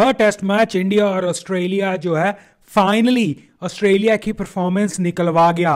third test match India और Australia जो है फाइनली ऑस्ट्रेलिया की परफॉर्मेंस निकलवा गया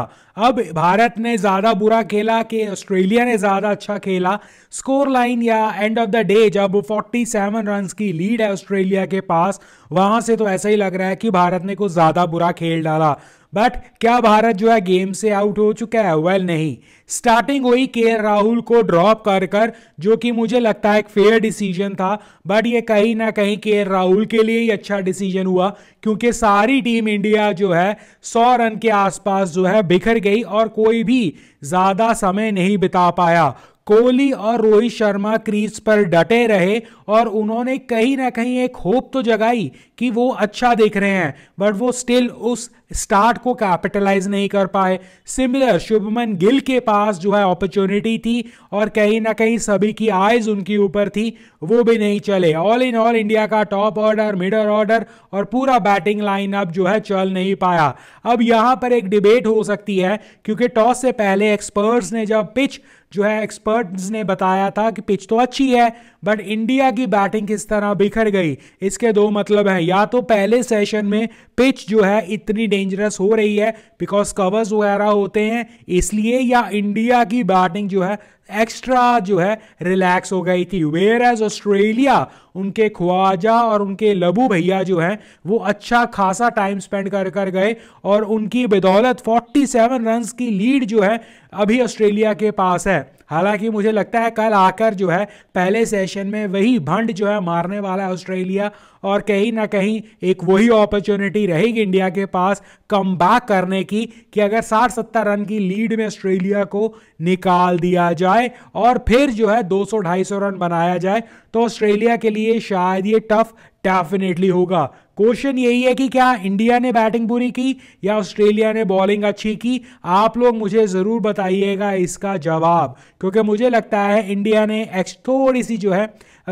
अब भारत ने ज़्यादा बुरा खेला कि ऑस्ट्रेलिया ने ज़्यादा अच्छा खेला स्कोर लाइन या एंड ऑफ द डे जब 47 रन की लीड है ऑस्ट्रेलिया के पास वहाँ से तो ऐसा ही लग रहा है कि भारत ने कुछ ज़्यादा बुरा खेल डाला बट क्या भारत जो है गेम से आउट हो चुका है वेल well, नहीं स्टार्टिंग हुई के राहुल को ड्रॉप कर कर जो कि मुझे लगता है एक फेयर डिसीजन था बट ये कहीं ना कहीं के राहुल के लिए ही अच्छा डिसीजन हुआ क्योंकि सारी टीम इंडिया जो है सौ रन के आसपास जो है बिखर गई और कोई भी ज़्यादा समय नहीं बिता पाया कोहली और रोहित शर्मा क्रीज पर डटे रहे और उन्होंने कहीं ना कहीं एक होप तो जगाई कि वो अच्छा दिख रहे हैं बट वो स्टिल उस स्टार्ट को कैपिटलाइज नहीं कर पाए सिमिलर शुभमन गिल के पास जो है अपॉर्चुनिटी थी और कहीं ना कहीं सभी की आइज उनके ऊपर थी वो भी नहीं चले ऑल इन ऑल इंडिया का टॉप ऑर्डर मिडल ऑर्डर और पूरा बैटिंग लाइनअप जो है चल नहीं पाया अब यहां पर एक डिबेट हो सकती है क्योंकि टॉस से पहले एक्सपर्ट्स ने जब पिच जो है एक्सपर्ट्स ने बताया था कि पिच तो अच्छी है बट इंडिया की बैटिंग किस तरह बिखर गई इसके दो मतलब हैं या तो पहले सेशन में पिच जो है इतनी डेंजरस हो रही है बिकॉज कवर्स वगैरह होते हैं इसलिए या इंडिया की बैटिंग जो है एक्स्ट्रा जो है रिलैक्स हो गई थी वेयर एज ऑस्ट्रेलिया उनके ख्वाजा और उनके लबू भैया जो हैं वो अच्छा खासा टाइम स्पेंड कर कर गए और उनकी बदौलत 47 रन्स की लीड जो है अभी ऑस्ट्रेलिया के पास है हालांकि मुझे लगता है कल आकर जो है पहले सेशन में वही भंड जो है मारने वाला है ऑस्ट्रेलिया और कहीं ना कहीं एक वही अपॉर्चुनिटी रहेगी इंडिया के पास कम करने की कि अगर साठ सत्तर रन की लीड में ऑस्ट्रेलिया को निकाल दिया जाए और फिर जो है 200-250 रन बनाया जाए तो ऑस्ट्रेलिया के लिए शायद ये टफ डेफिनेटली होगा क्वेश्चन यही है कि क्या इंडिया ने बैटिंग पूरी की या ऑस्ट्रेलिया ने बॉलिंग अच्छी की आप लोग मुझे ज़रूर बताइएगा इसका जवाब क्योंकि मुझे लगता है इंडिया ने एक्स थोड़ी सी जो है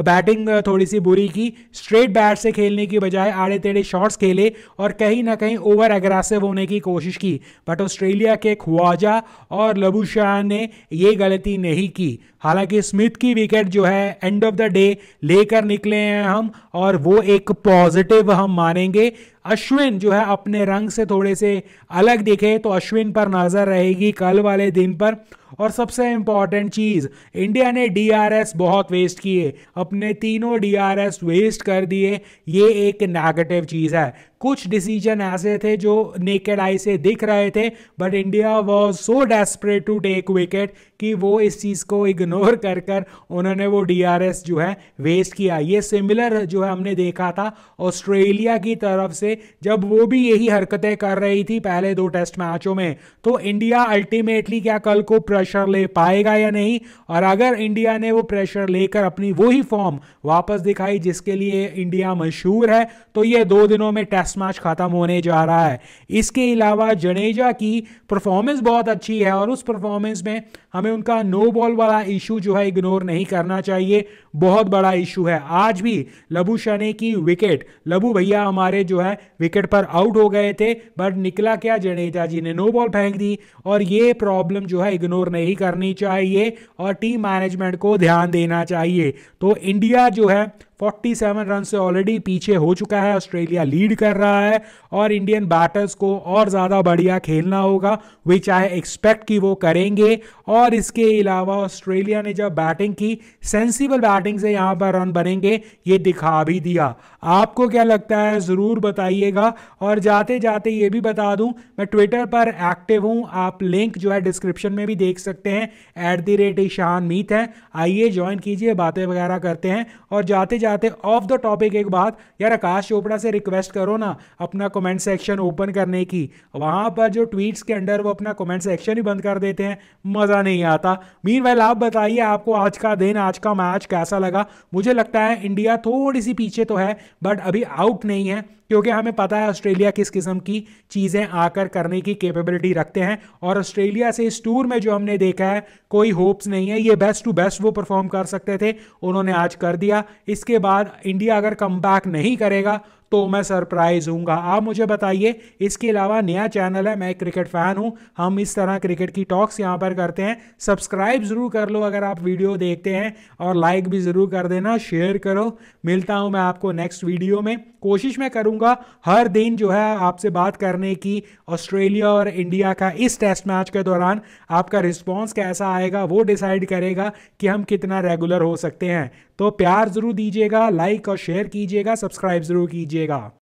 बैटिंग थोड़ी सी बुरी की स्ट्रेट बैट से खेलने की बजाय आड़े टेढ़े शॉट्स खेले और कहीं ना कहीं ओवर एग्रेसिव होने की कोशिश की बट ऑस्ट्रेलिया के ख्वाजा और शाह ने ये गलती नहीं की हालांकि स्मिथ की विकेट जो है एंड ऑफ द डे लेकर निकले हैं हम और वो एक पॉजिटिव हम मानेंगे अश्विन जो है अपने रंग से थोड़े से अलग दिखे तो अश्विन पर नज़र रहेगी कल वाले दिन पर और सबसे इंपॉर्टेंट चीज़ इंडिया ने डीआरएस बहुत वेस्ट किए अपने तीनों डीआरएस वेस्ट कर दिए ये एक नेगेटिव चीज़ है कुछ डिसीजन ऐसे थे जो नेकेड आई से दिख रहे थे but India was so desperate to take wicket कि वो इस चीज़ को इग्नोर कर कर उन्होंने वो डीआरएस जो है वेस्ट किया ये सिमिलर जो है हमने देखा था ऑस्ट्रेलिया की तरफ से जब वो भी यही हरकतें कर रही थी पहले दो टेस्ट मैचों में तो इंडिया अल्टीमेटली क्या कल को प्रेशर ले पाएगा या नहीं और अगर इंडिया ने वो प्रेशर लेकर अपनी वही फॉर्म वापस दिखाई जिसके लिए इंडिया मशहूर है तो ये दो दिनों में टेस्ट मैच खत्म होने जा रहा है इसके अलावा जडेजा की परफॉर्मेंस बहुत अच्छी है और उस परफॉर्मेंस में हमें उनका नो बॉल वाला इशू जो है इग्नोर नहीं करना चाहिए बहुत बड़ा इशू है आज भी लबू शने की विकेट लबू भैया हमारे जो है विकेट पर आउट हो गए थे बट निकला क्या जडेजा जी ने नो बॉल फेंक दी और ये प्रॉब्लम जो है इग्नोर नहीं करनी चाहिए और टीम मैनेजमेंट को ध्यान देना चाहिए तो इंडिया जो है फोर्टी सेवन रन से ऑलरेडी पीछे हो चुका है ऑस्ट्रेलिया लीड कर रहा है और इंडियन बैटर्स को और ज़्यादा बढ़िया खेलना होगा विच आई एक्सपेक्ट कि वो करेंगे और इसके अलावा ऑस्ट्रेलिया ने जब बैटिंग की सेंसिबल बैटिंग से यहाँ पर रन बनेंगे ये दिखा भी दिया आपको क्या लगता है ज़रूर बताइएगा और जाते जाते ये भी बता दूँ मैं ट्विटर पर एक्टिव हूँ आप लिंक जो है डिस्क्रिप्शन में भी देख सकते हैं at the rate Ishan Meet है आइए ज्वाइन कीजिए बातें वगैरह करते हैं और जाते जाते आते ऑफ द टॉपिक एक बात यार आकाश चोपड़ा से रिक्वेस्ट करो ना अपना कमेंट सेक्शन ओपन करने की वहां पर जो ट्वीट्स के अंडर वो अपना कमेंट सेक्शन ही बंद कर देते हैं मज़ा नहीं आता मीन वेल आप बताइए आपको आज का दिन आज का मैच कैसा लगा मुझे लगता है इंडिया थोड़ी सी पीछे तो है बट अभी आउट नहीं है क्योंकि हमें पता है ऑस्ट्रेलिया किस किस्म की चीज़ें आकर करने की कैपेबिलिटी रखते हैं और ऑस्ट्रेलिया से इस टूर में जो हमने देखा है कोई होप्स नहीं है ये बेस्ट टू बेस्ट वो परफॉर्म कर सकते थे उन्होंने आज कर दिया इसके बाद इंडिया अगर कम नहीं करेगा तो मैं सरप्राइज हूँगा आप मुझे बताइए इसके अलावा नया चैनल है मैं क्रिकेट फ़ैन हूँ हम इस तरह क्रिकेट की टॉक्स यहाँ पर करते हैं सब्सक्राइब ज़रूर कर लो अगर आप वीडियो देखते हैं और लाइक भी ज़रूर कर देना शेयर करो मिलता हूँ मैं आपको नेक्स्ट वीडियो में कोशिश मैं करूँगा हर दिन जो है आपसे बात करने की ऑस्ट्रेलिया और इंडिया का इस टेस्ट मैच के दौरान आपका रिस्पॉन्स कैसा आएगा वो डिसाइड करेगा कि हम कितना रेगुलर हो सकते हैं तो प्यार ज़रूर दीजिएगा लाइक और शेयर कीजिएगा सब्सक्राइब ज़रूर कीजिएगा 지혜가